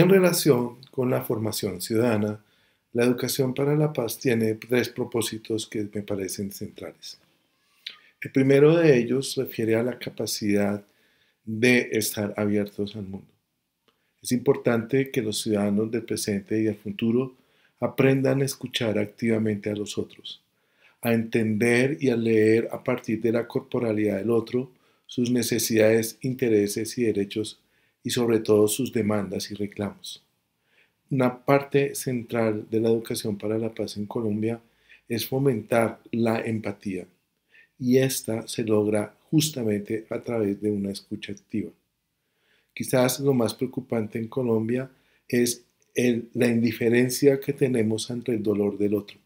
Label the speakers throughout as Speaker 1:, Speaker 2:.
Speaker 1: En relación con la formación ciudadana, la educación para la paz tiene tres propósitos que me parecen centrales. El primero de ellos refiere a la capacidad de estar abiertos al mundo. Es importante que los ciudadanos del presente y del futuro aprendan a escuchar activamente a los otros, a entender y a leer a partir de la corporalidad del otro sus necesidades, intereses y derechos y sobre todo sus demandas y reclamos. Una parte central de la educación para la paz en Colombia es fomentar la empatía y esta se logra justamente a través de una escucha activa. Quizás lo más preocupante en Colombia es la indiferencia que tenemos ante el dolor del otro.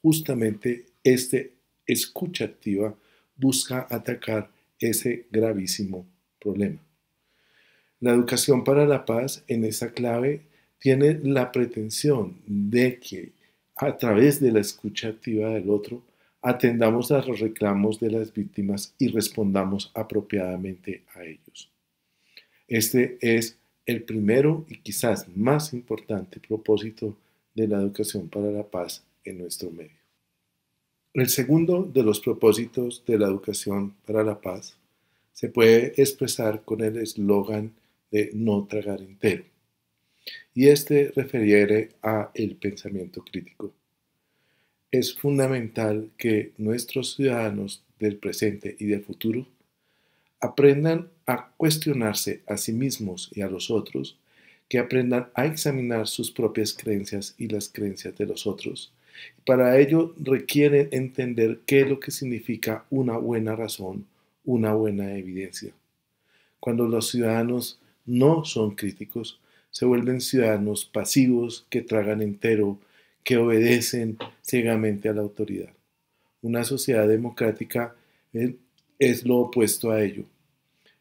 Speaker 1: Justamente este escucha activa busca atacar ese gravísimo problema. La educación para la paz en esa clave tiene la pretensión de que a través de la escucha activa del otro atendamos a los reclamos de las víctimas y respondamos apropiadamente a ellos. Este es el primero y quizás más importante propósito de la educación para la paz en nuestro medio. El segundo de los propósitos de la educación para la paz se puede expresar con el eslogan de no tragar entero. Y este refiere a el pensamiento crítico. Es fundamental que nuestros ciudadanos del presente y del futuro aprendan a cuestionarse a sí mismos y a los otros, que aprendan a examinar sus propias creencias y las creencias de los otros. Para ello requieren entender qué es lo que significa una buena razón, una buena evidencia. Cuando los ciudadanos no son críticos, se vuelven ciudadanos pasivos que tragan entero, que obedecen ciegamente a la autoridad. Una sociedad democrática eh, es lo opuesto a ello.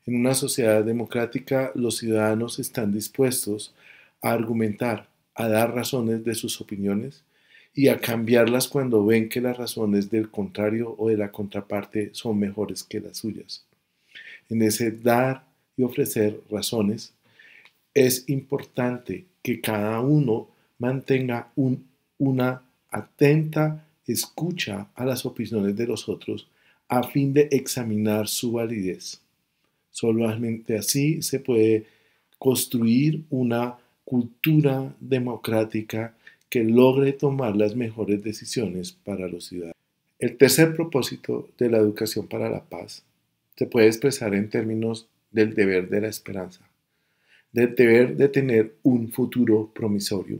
Speaker 1: En una sociedad democrática los ciudadanos están dispuestos a argumentar, a dar razones de sus opiniones y a cambiarlas cuando ven que las razones del contrario o de la contraparte son mejores que las suyas. En ese dar y ofrecer razones, es importante que cada uno mantenga una atenta escucha a las opiniones de los otros a fin de examinar su validez. Solamente así se puede construir una cultura democrática que logre tomar las mejores decisiones para los ciudadanos. El tercer propósito de la educación para la paz se puede expresar en términos del deber de la esperanza, del deber de tener un futuro promisorio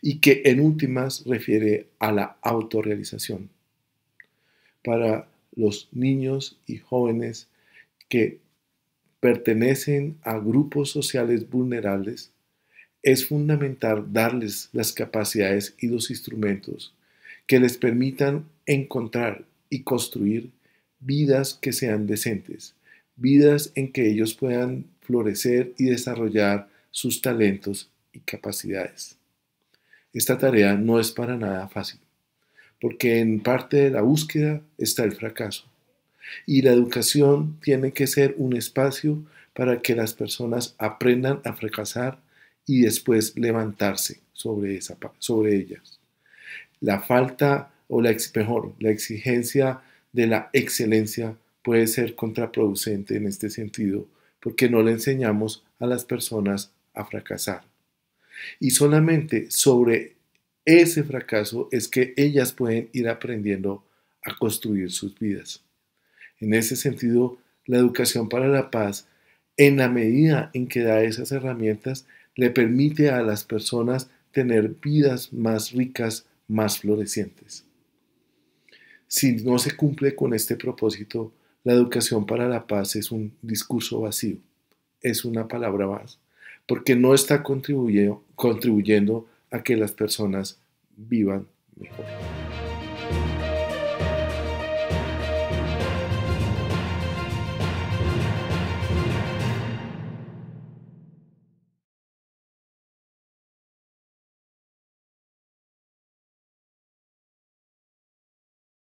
Speaker 1: y que en últimas refiere a la autorrealización. Para los niños y jóvenes que pertenecen a grupos sociales vulnerables, es fundamental darles las capacidades y los instrumentos que les permitan encontrar y construir vidas que sean decentes, vidas en que ellos puedan florecer y desarrollar sus talentos y capacidades. Esta tarea no es para nada fácil, porque en parte de la búsqueda está el fracaso. Y la educación tiene que ser un espacio para que las personas aprendan a fracasar y después levantarse sobre, esa, ellas. La falta o la, mejor, la exigencia de la excelencia puede ser contraproducente en este sentido porque no le enseñamos a las personas a fracasar. Y solamente sobre ese fracaso es que ellas pueden ir aprendiendo a construir sus vidas. En ese sentido, la educación para la paz, en la medida en que da esas herramientas, le permite a las personas tener vidas más ricas, más florecientes. Si no se cumple con este propósito, la educación para la paz es un discurso vacío, es una palabra más, porque no está contribuyendo, contribuyendo a que las personas vivan mejor.